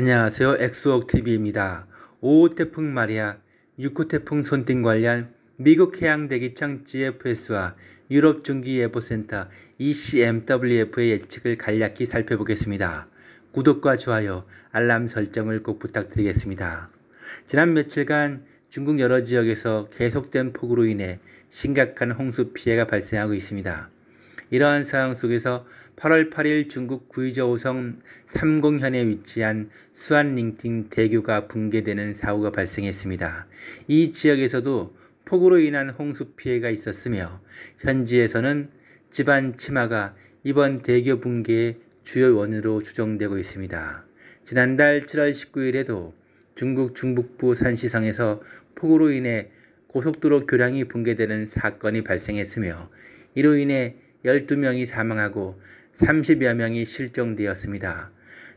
안녕하세요. 엑스웍TV입니다. 5호 태풍 마리아, 6호 태풍 손띵 관련 미국 해양대기청 GFS와 유럽 중기예보센터 ECMWF의 예측을 간략히 살펴보겠습니다. 구독과 좋아요, 알람 설정을 꼭 부탁드리겠습니다. 지난 며칠간 중국 여러 지역에서 계속된 폭우로 인해 심각한 홍수 피해가 발생하고 있습니다. 이러한 상황 속에서 8월 8일 중국 구이저우성 삼공현에 위치한 수안링팅 대교가 붕괴되는 사고가 발생했습니다. 이 지역에서도 폭우로 인한 홍수 피해가 있었으며 현지에서는 집안 치마가 이번 대교 붕괴의 주요 원으로 인 추정되고 있습니다. 지난달 7월 19일에도 중국 중북부 산시성에서 폭우로 인해 고속도로 교량이 붕괴되는 사건이 발생했으며 이로 인해 12명이 사망하고 30여 명이 실종되었습니다.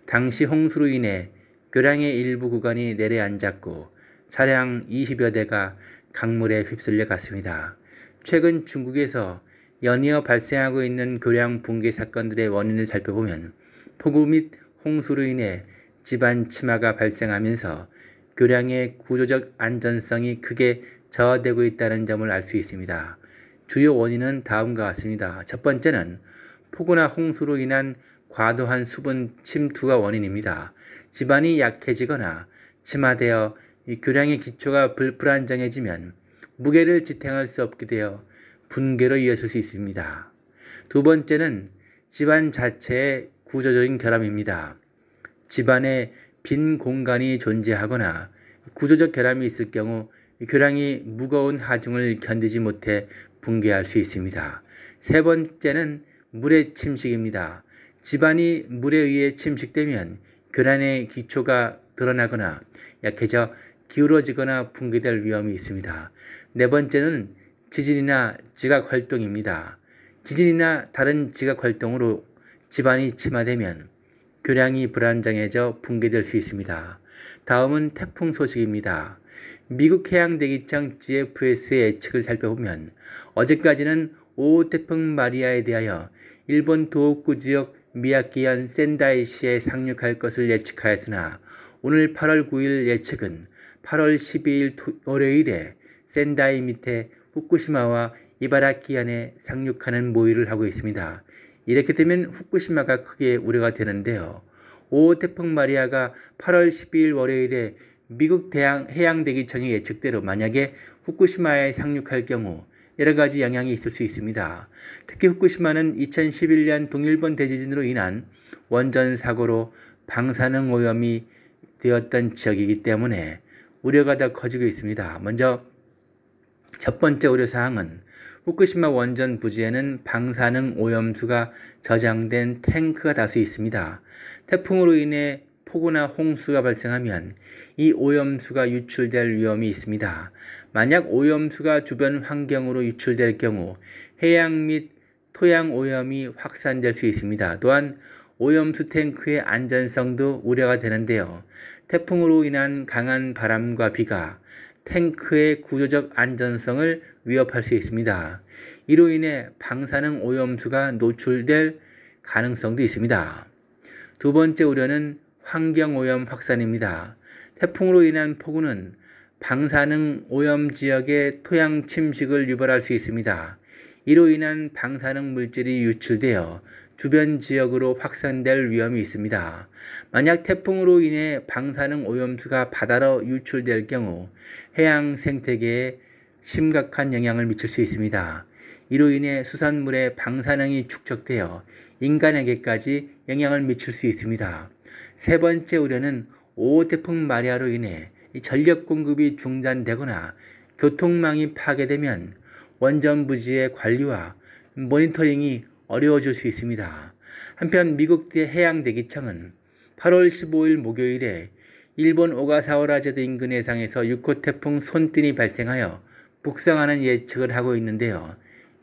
당시 홍수로 인해 교량의 일부 구간이 내려앉았고 차량 20여 대가 강물에 휩쓸려 갔습니다. 최근 중국에서 연이어 발생하고 있는 교량 붕괴 사건들의 원인을 살펴보면 폭우 및 홍수로 인해 집안 침하가 발생하면서 교량의 구조적 안전성이 크게 저하되고 있다는 점을 알 수 있습니다. 주요 원인은 다음과 같습니다. 첫 번째는 폭우나 홍수로 인한 과도한 수분 침투가 원인입니다. 집안이 약해지거나 침하되어 교량의 기초가 불, 불안정해지면 무게를 지탱할 수 없게 되어 붕괴로 이어질 수 있습니다. 두 번째는 집안 자체의 구조적인 결함입니다. 집안에 빈 공간이 존재하거나 구조적 결함이 있을 경우 교량이 무거운 하중을 견디지 못해 붕괴할 수 있습니다. 세 번째는 물의 침식입니다. 집안이 물에 의해 침식되면 교란의 기초가 드러나거나 약해져 기울어지거나 붕괴될 위험이 있습니다. 네 번째는 지진이나 지각 활동입니다. 지진이나 다른 지각 활동으로 집안이 침하되면 교량이 불안정해져 붕괴될 수 있습니다. 다음은 태풍 소식입니다. 미국 해양대기청 GFS의 예측을 살펴보면 어제까지는 5호 태풍 마리아에 대하여 일본 도호쿠 지역 미야키현 센다이시에 상륙할 것을 예측하였으나 오늘 8월 9일 예측은 8월 12일 월요일에 센다이 밑에 후쿠시마와 이바라키현에 상륙하는 모의를 하고 있습니다. 이렇게 되면 후쿠시마가 크게 우려가 되는데요. 5호 태풍 마리아가 8월 12일 월요일에 미국 대양, 해양대기 청의 예측대로 만약에 후쿠시마에 상륙할 경우 여러 가지 영향이 있을 수 있습니다. 특히 후쿠시마는 2011년 동일본 대지진으로 인한 원전 사고로 방사능 오염이 되었던 지역이기 때문에 우려가 더 커지고 있습니다. 먼저 첫 번째 우려사항은 후쿠시마 원전 부지에는 방사능 오염수가 저장된 탱크가 다수 있습니다. 태풍으로 인해 폭우나 홍수가 발생하면 이 오염수가 유출될 위험이 있습니다. 만약 오염수가 주변 환경으로 유출될 경우 해양 및 토양 오염이 확산될 수 있습니다. 또한 오염수 탱크의 안전성도 우려가 되는데요. 태풍으로 인한 강한 바람과 비가 탱크의 구조적 안전성을 위협할 수 있습니다. 이로 인해 방사능 오염수가 노출될 가능성도 있습니다. 두 번째 우려는 환경오염 확산입니다. 태풍으로 인한 폭우는 방사능 오염 지역의 토양 침식을 유발할 수 있습니다. 이로 인한 방사능 물질이 유출되어 주변 지역으로 확산될 위험이 있습니다. 만약 태풍으로 인해 방사능 오염수가 바다로 유출될 경우 해양 생태계에 심각한 영향을 미칠 수 있습니다. 이로 인해 수산물에 방사능이 축적되어 인간에게까지 영향을 미칠 수 있습니다. 세 번째 우려는 5호 태풍 마리아로 인해 전력 공급이 중단되거나 교통망이 파괴되면 원전 부지의 관리와 모니터링이 어려워질 수 있습니다. 한편 미국 해양대기청은 8월 15일 목요일에 일본 오가사오라 제도 인근 해상에서 6호 태풍 손띠이 발생하여 북상하는 예측을 하고 있는데요.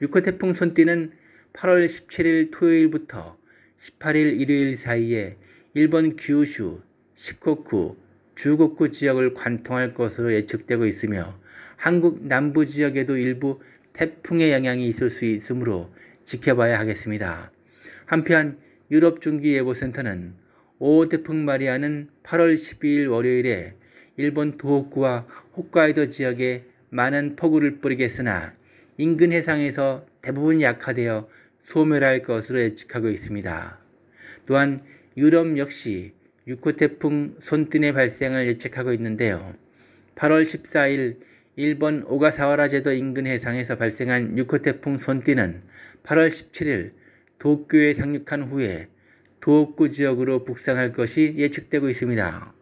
6호 태풍 손띠는 8월 17일 토요일부터 18일 일요일 사이에 일본 규슈, 시코쿠, 주곡구 지역을 관통할 것으로 예측되고 있으며 한국 남부 지역에도 일부 태풍의 영향이 있을 수 있으므로 지켜봐야 하겠습니다. 한편 유럽 중기 예보센터는 5호 태풍 마리아는 8월 12일 월요일에 일본 도호쿠와 홋카이도 지역에 많은 폭우를 뿌리겠으나 인근 해상에서 대부분 약화되어 소멸할 것으로 예측하고 있습니다. 또한 유럽 역시 6호 태풍 손뜬의 발생을 예측하고 있는데요. 8월 14일 일본 오가사와라 제도 인근 해상에서 발생한 6호 태풍 손띠는 8월 17일 도쿄에 상륙한 후에 도호쿠 지역으로 북상할 것이 예측되고 있습니다.